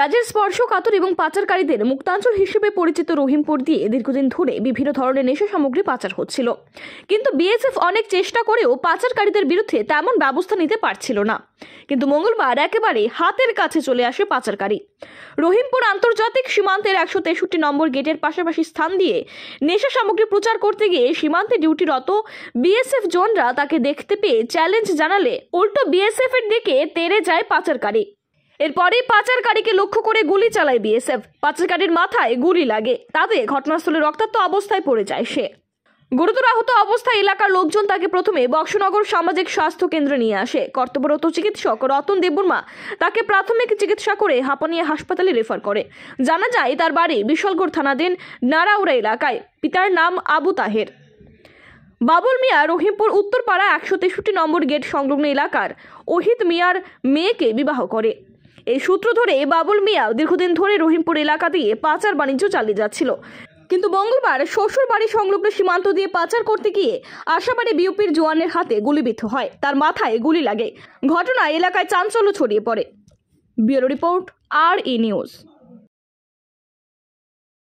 রাজ্যের স্পর্শকাতর এবং পাচারকারীদের মুক্তাঞ্চল হিসেবে পরিচিত রহিমপুর দিয়ে দীর্ঘদিন ধরে বিভিন্ন ধরনের নেশা সামগ্রী পাচার হচ্ছিল কিন্তু বিএসএফ অনেক চেষ্টা করেও পাচারকারীদের বিরুদ্ধে তেমন ব্যবস্থা নিতে পারছিল না কিন্তু মঙ্গলবার একেবারে হাতের কাছে চলে আসে পাচারকারী রহিমপুর আন্তর্জাতিক সীমান্তের একশো তেষট্টি নম্বর গেটের পাশাপাশি স্থান দিয়ে নেশা সামগ্রী প্রচার করতে গিয়ে সীমান্তে ডিউটিরত বিএসএফ জোনরা তাকে দেখতে পেয়ে চ্যালেঞ্জ জানালে উল্টো বিএসএফ এর দিকে তেরে যায় পাচারকারী এরপরে পাচারকারীকে লক্ষ্য করে গুলি চালায় বিএসএফ পাচারকারীর মাথায় গুলি লাগে তাতে ঘটনাস্থলে রক্তাক্ত অবস্থায় পড়ে যায় সে গুরুতর আহত অবস্থায় এলাকার লোকজন তাকে প্রথমে বক্সনগর সামাজিক স্বাস্থ্য কেন্দ্রে নিয়ে আসে কর্তব্যরত চিকিৎসক রতন দেববর্মা তাকে প্রাথমিক চিকিৎসা করে হাঁপানিয়া হাসপাতালে রেফার করে জানা যায় তার বাড়ি বিশালগড় থানাধীন নারাউড়া এলাকায় পিতার নাম আবু তাহের বাবুল মিয়া রহিমপুর উত্তরপাড়া একশো তেষট্টি নম্বর গেট সংলগ্ন এলাকার ওহিত মিয়ার মেয়েকে বিবাহ করে এই সূত্র ধরে বাবুল মিয়া দীর্ঘদিন ধরে রহিমপুর এলাকা দিয়ে পাচার বাণিজ্য চালিয়ে যাচ্ছিল কিন্তু মঙ্গলবার শ্বশুর বাড়ি সংলগ্ন সীমান্ত দিয়ে পাচার করতে গিয়ে আশাবাড়ি বিউপির জোয়ানের হাতে গুলিবিদ্ধ হয় তার মাথায় গুলি লাগে ঘটনায় এলাকায় চাঞ্চল্য ছড়িয়ে পড়ে ব্যুরো রিপোর্ট আর ই নিউজ